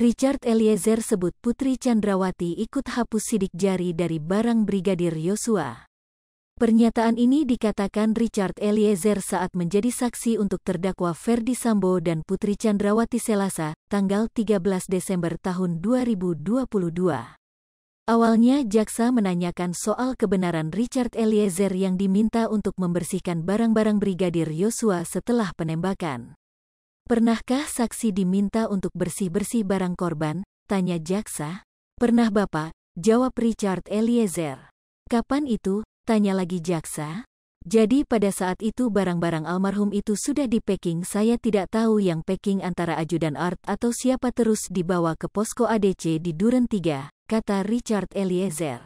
Richard Eliezer sebut Putri Chandrawati ikut hapus sidik jari dari barang Brigadir Yosua. Pernyataan ini dikatakan Richard Eliezer saat menjadi saksi untuk terdakwa Ferdi Sambo dan Putri Chandrawati Selasa, tanggal 13 Desember tahun 2022. Awalnya jaksa menanyakan soal kebenaran Richard Eliezer yang diminta untuk membersihkan barang-barang Brigadir Yosua setelah penembakan. Pernahkah saksi diminta untuk bersih-bersih barang korban? Tanya jaksa. Pernah Bapak, jawab Richard Eliezer. Kapan itu? Tanya lagi jaksa. Jadi pada saat itu barang-barang almarhum itu sudah di packing saya tidak tahu yang packing antara ajudan Art atau siapa terus dibawa ke posko ADC di Duren 3, kata Richard Eliezer.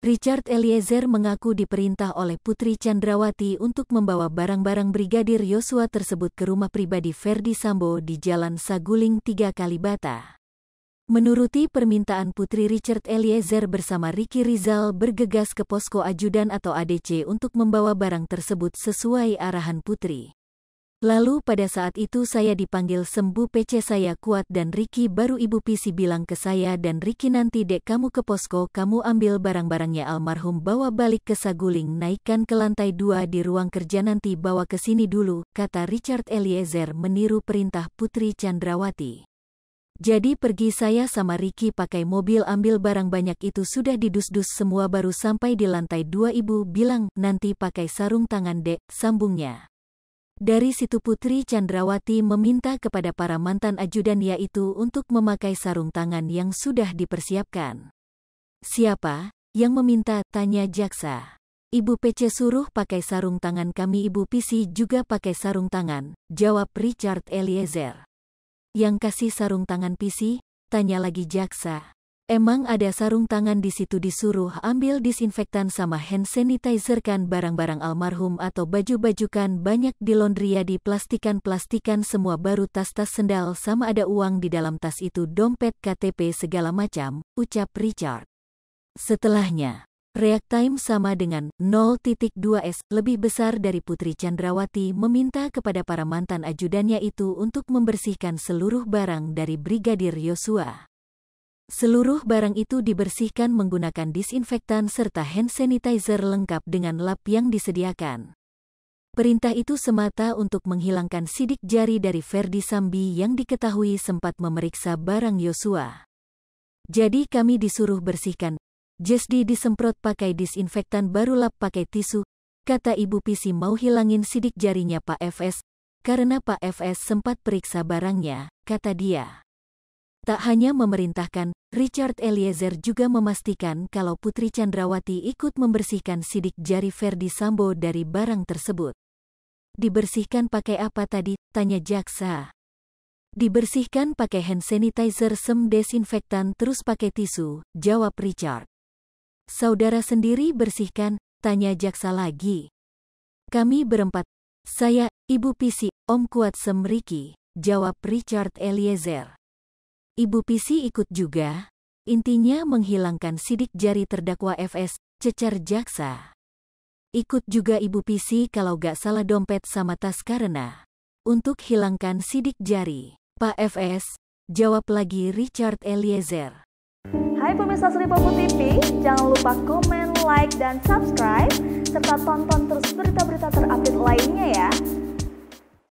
Richard Eliezer mengaku diperintah oleh Putri Chandrawati untuk membawa barang-barang Brigadir Yosua tersebut ke rumah pribadi Ferdi Sambo di Jalan Saguling Tiga Kalibata. Menuruti permintaan Putri Richard Eliezer bersama Ricky Rizal bergegas ke posko ajudan atau ADC untuk membawa barang tersebut sesuai arahan Putri. Lalu pada saat itu saya dipanggil sembuh PC saya kuat dan Ricky baru ibu PC bilang ke saya dan Ricky nanti dek kamu ke posko kamu ambil barang-barangnya almarhum bawa balik ke Saguling naikkan ke lantai dua di ruang kerja nanti bawa ke sini dulu, kata Richard Eliezer meniru perintah Putri Chandrawati. Jadi pergi saya sama Ricky pakai mobil ambil barang banyak itu sudah didus-dus semua baru sampai di lantai dua ibu bilang nanti pakai sarung tangan dek, sambungnya. Dari situ Putri Chandrawati meminta kepada para mantan ajudan yaitu untuk memakai sarung tangan yang sudah dipersiapkan. Siapa yang meminta? Tanya jaksa. Ibu PC suruh pakai sarung tangan kami Ibu PC juga pakai sarung tangan, jawab Richard Eliezer. Yang kasih sarung tangan PC? Tanya lagi jaksa. Emang ada sarung tangan di situ disuruh ambil disinfektan sama hand sanitizer kan barang-barang almarhum atau baju-baju kan banyak di laundry ya, di plastikan-plastikan semua baru tas-tas sendal sama ada uang di dalam tas itu dompet KTP segala macam, ucap Richard. Setelahnya, react time sama dengan 0.2S lebih besar dari Putri Chandrawati meminta kepada para mantan ajudannya itu untuk membersihkan seluruh barang dari Brigadir Yosua. Seluruh barang itu dibersihkan menggunakan disinfektan serta hand sanitizer lengkap dengan lap yang disediakan. Perintah itu semata untuk menghilangkan sidik jari dari Ferdi Sambi yang diketahui sempat memeriksa barang Yosua. Jadi kami disuruh bersihkan. Jesdi disemprot pakai disinfektan baru lap pakai tisu, kata Ibu Pisi mau hilangin sidik jarinya Pak FS, karena Pak FS sempat periksa barangnya, kata dia. Tak hanya memerintahkan, Richard Eliezer juga memastikan kalau Putri Chandrawati ikut membersihkan sidik jari Verdi Sambo dari barang tersebut. Dibersihkan pakai apa tadi? Tanya jaksa. Dibersihkan pakai hand sanitizer sem desinfektan terus pakai tisu, jawab Richard. Saudara sendiri bersihkan, tanya jaksa lagi. Kami berempat, saya, Ibu Pisi, Om Kuat Semriki, jawab Richard Eliezer. Ibu PC ikut juga, intinya menghilangkan sidik jari terdakwa FS, cecer jaksa. Ikut juga Ibu PC kalau gak salah dompet sama tas karena untuk hilangkan sidik jari. Pak FS, jawab lagi Richard Eliezer. Hai pemirsa Seripopo TV, jangan lupa komen, like, dan subscribe, serta tonton terus berita-berita terupdate lainnya ya.